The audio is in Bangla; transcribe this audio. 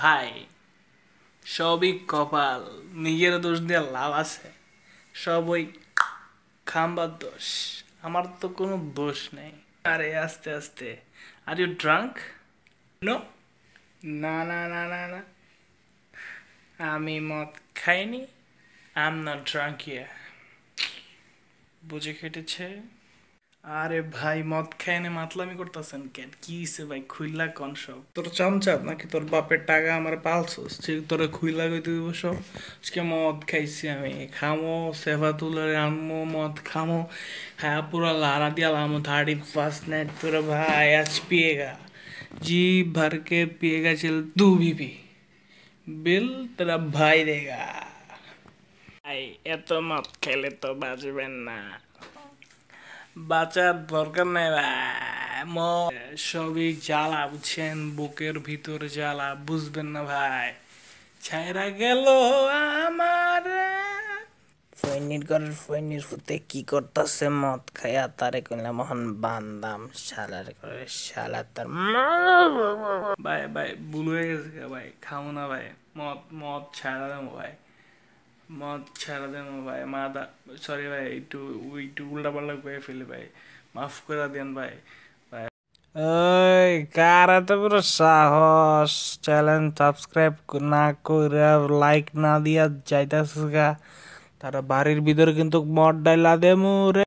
ভাই সবই কপাল নিজের দোষ দিয়ে লাভ আছে সব ওই খাম্বার দোষ আমার তো কোনো দোষ নেই আরে আস্তে আস্তে আর ইউ ড্রাঙ্ক নো না না না না না আমি মদ খাইনি আম না ড্রাঙ্ক ইয়া বুঝে খেটেছে আরে ভাই মদ খাইনে না মাতলামি করতেছেন কেন কি হইছে ভাই খুইলা কোন সব তোর চামচা নাকি তোর বাপের টাকা আমার পালছস তোর খুইলা কই তুই সব আজকে মদ খাইছি আমি খামো সেবা তুলে আনমো মদ খামো হ্যাঁ পুরা লারা দিয়া লামো থার্টি ফার্স্ট নাইট তোর ভাই আজ পিয়েগা জি भर কে পিয়েগা চল দু বিবি বিল তোর ভাই দেগা এত মদ খেলে তো বাজবেন না বাঁচার দরকার নেই ভাই সবই জ্বালা বুঝছেন বুকের ভিতর জ্বালা বুঝবেন না ভাই ছাইরা গেল আমার ফৈনির ঘরের ফৈনির ফুতে কি করতেছে মদ খায়া তারে কইলা মোহন বান্দাম শালার করে শালা তার ভাই ভাই ভুল হয়ে গেছে ভাই খাও না ভাই মদ মদ ছাড়া দেবো ভাই মদ ছাড়া দেন ভাই মা দা সরি ভাই একটু একটু উল্টা পাল্টা করে ফেলি ভাই মাফ করে দেন ভাই ওই কার এত বড় সাহস চ্যানেল সাবস্ক্রাইব না করে লাইক না দিয়া যাইতাস গা তারা বাড়ির ভিতরে কিন্তু মদ ডাইলা দে মু রে